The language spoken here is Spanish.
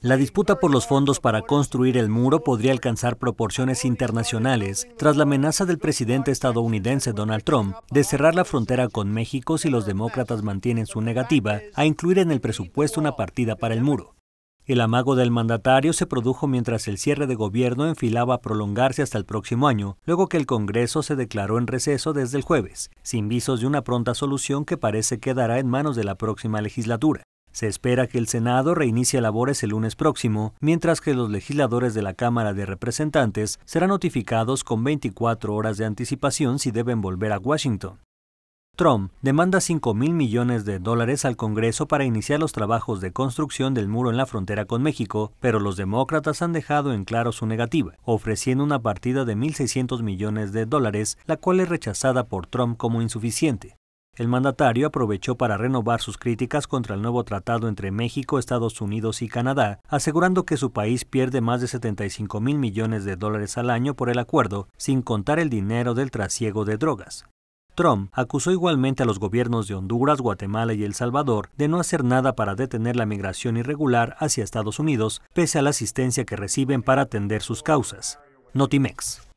La disputa por los fondos para construir el muro podría alcanzar proporciones internacionales tras la amenaza del presidente estadounidense Donald Trump de cerrar la frontera con México si los demócratas mantienen su negativa a incluir en el presupuesto una partida para el muro. El amago del mandatario se produjo mientras el cierre de gobierno enfilaba a prolongarse hasta el próximo año, luego que el Congreso se declaró en receso desde el jueves, sin visos de una pronta solución que parece quedará en manos de la próxima legislatura. Se espera que el Senado reinicie labores el lunes próximo, mientras que los legisladores de la Cámara de Representantes serán notificados con 24 horas de anticipación si deben volver a Washington. Trump demanda 5 mil millones de dólares al Congreso para iniciar los trabajos de construcción del muro en la frontera con México, pero los demócratas han dejado en claro su negativa, ofreciendo una partida de 1.600 millones de dólares, la cual es rechazada por Trump como insuficiente. El mandatario aprovechó para renovar sus críticas contra el nuevo tratado entre México, Estados Unidos y Canadá, asegurando que su país pierde más de 75 mil millones de dólares al año por el acuerdo, sin contar el dinero del trasiego de drogas. Trump acusó igualmente a los gobiernos de Honduras, Guatemala y El Salvador de no hacer nada para detener la migración irregular hacia Estados Unidos, pese a la asistencia que reciben para atender sus causas. Notimex.